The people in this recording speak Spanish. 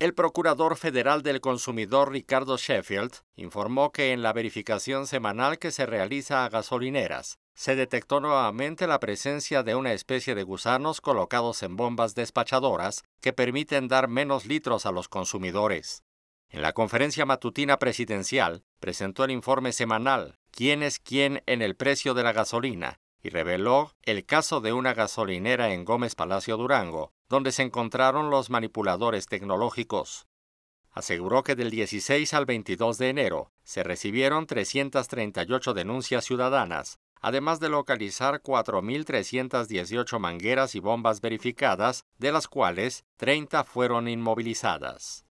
El Procurador Federal del Consumidor Ricardo Sheffield informó que en la verificación semanal que se realiza a gasolineras, se detectó nuevamente la presencia de una especie de gusanos colocados en bombas despachadoras que permiten dar menos litros a los consumidores. En la conferencia matutina presidencial, presentó el informe semanal ¿Quién es quién en el precio de la gasolina? y reveló el caso de una gasolinera en Gómez Palacio Durango, donde se encontraron los manipuladores tecnológicos. Aseguró que del 16 al 22 de enero se recibieron 338 denuncias ciudadanas, además de localizar 4.318 mangueras y bombas verificadas, de las cuales 30 fueron inmovilizadas.